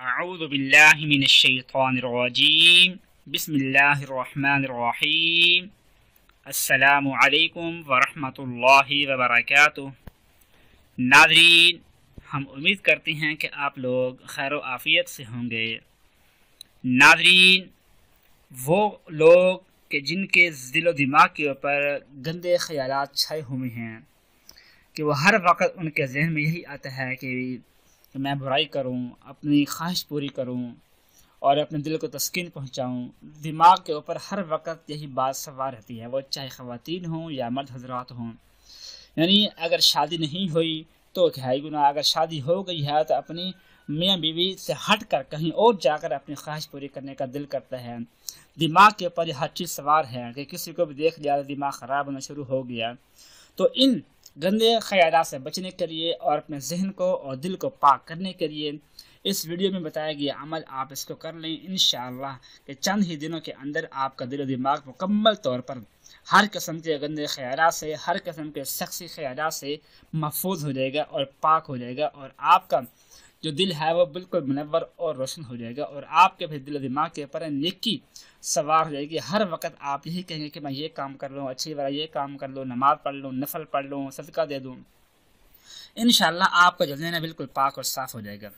أعوذ بالله من الشيطان الرجيم بسم الله الرحمن الرحيم अस्सलाम वालेकुम वरहमतुल्लाहि वबरकातुह नाजरीन हम उम्मीद करते हैं कि आप लोग खैर आफ़ियत से होंगे नाजरीन वो लोग के जिनके दिल दिमाग के ऊपर गंदे ख्याल छाए हुए हैं कि वह हर वक्त उनके जहन में यही आता है कि कि मैं बुराई करूं अपनी ख्वाहिश पूरी करूं और अपने दिल को तस्किन पहुंचाऊं दिमाग के ऊपर हर वक्त यही बात सवार रहती है वो चाहे ख़वान हों या मर्द हजरात हों यानी अगर शादी नहीं हुई तो क्या गुना अगर शादी हो गई है तो अपनी मियाँ बीवी से हट कर कहीं और जाकर अपनी ख्वाहिश पूरी करने का दिल करता है दिमाग के ऊपर हर चीज़ सवार है कि किसी को भी देख लिया तो दिमाग ख़राब होना शुरू हो गया तो इन गंदे ख्याल से बचने के लिए और अपने जहन को और दिल को पाक करने के लिए इस वीडियो में बताया गया अमल आप इसको कर लें इन कि चंद ही दिनों के अंदर आपका दिल दिमाग मुकम्मल तौर पर हर किस्म के गंदे ख्याल से हर किस्म के शख्सी ख्याल से महफूज हो जाएगा और पाक हो जाएगा और आपका जो दिल है वो बिल्कुल मुनवर और रोशन हो जाएगा और आपके भी दिल दिमाग के ऊपर निकी सवार हो जाएगी हर वक्त आप यही कहेंगे कि मैं ये काम कर लूँ अच्छी वाला ये काम कर लूँ नमाज पढ़ लूँ नफल पढ़ लूँ सदका दे दूँ इन आपका जल्दी बिल्कुल पाक और साफ़ हो जाएगा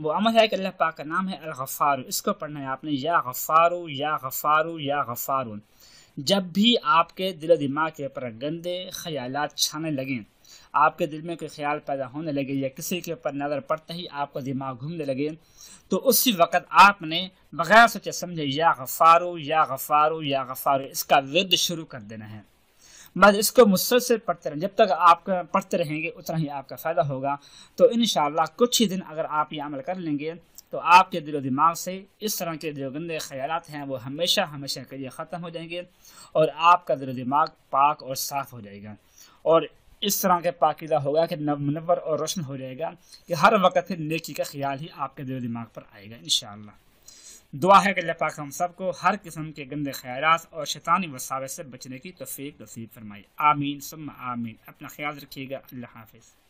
वो अमल है कि अल्लाह पाक का नाम है अलगफ़ार इसको पढ़ना है आपने या गफ़ारू या गफ़ारू या गफारो जब भी आपके दिल दिमाग के ऊपर गंदे ख्याल छाने लगें आपके दिल में कोई ख्याल पैदा होने लगे या किसी के ऊपर नज़र पड़ते ही आपका दिमाग घूमने लगे तो उसी वक़्त आपने बगैर सोचे समझे या गफ़ारू या गफ़ारू या गफ़ारू इसका विद शुरू कर देना है बस इसको मुसलसल पढ़ते रहें जब तक आप पढ़ते रहेंगे उतना ही आपका फ़ायदा होगा तो इन कुछ ही दिन अगर आप ये अमल कर लेंगे तो आपके दिलो दिमाग से इस तरह के जो गंदे ख्याल हैं वो हमेशा हमेशा के लिए ख़त्म हो जाएंगे और आपका दिलो दिमाग पाक और साफ़ हो जाएगा और इस तरह के पाकिदा होगा कि मनवर और रोशन हो जाएगा कि हर वक्त फिर नेकी का ख्याल ही आपके दिल दिमाग पर आएगा इन दुआ है कि अल्लाह पाक हम सबको हर किस्म के गंदे ख्याल और शैतानी वसावे से बचने की तोफ़ी नसीब फरमाई आमीन सुम आमीन अपना ख्याल रखिएगा अल्लाह हाफिज़